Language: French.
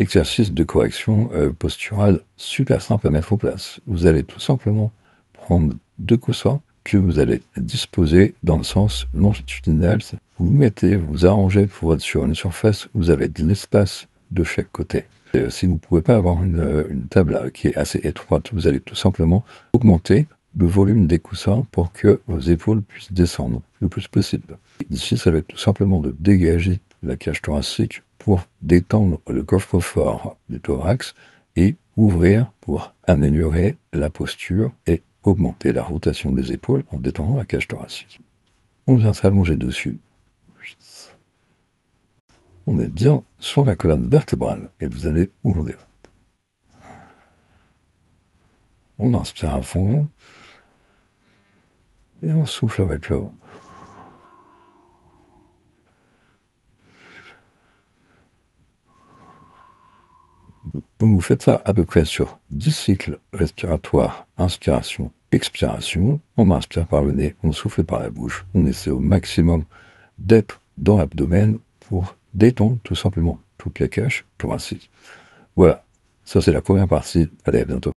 exercice de correction euh, posturale super simple à mettre en place. Vous allez tout simplement prendre deux coussins que vous allez disposer dans le sens longitudinal. Vous vous mettez, vous arrangez pour être sur une surface, vous avez de l'espace de chaque côté. Euh, si vous ne pouvez pas avoir une, euh, une, table qui est assez étroite, vous allez tout simplement augmenter le volume des coussins pour que vos épaules puissent descendre le plus possible. Ici, ça va être tout simplement de dégager la cage thoracique pour détendre le coffre-fort du thorax et ouvrir pour améliorer la posture et augmenter la rotation des épaules en détendant la cage thoracique. On vient s'allonger dessus. On est bien sur la colonne vertébrale et vous allez ouvrir. On inspire à fond et on souffle avec le Donc vous faites ça à peu près sur 10 cycles respiratoires, inspiration, expiration. On inspire par le nez, on souffle par la bouche. On essaie au maximum d'être dans l'abdomen pour détendre tout simplement tout la cache, pour ainsi. Voilà, ça c'est la première partie. Allez, à bientôt.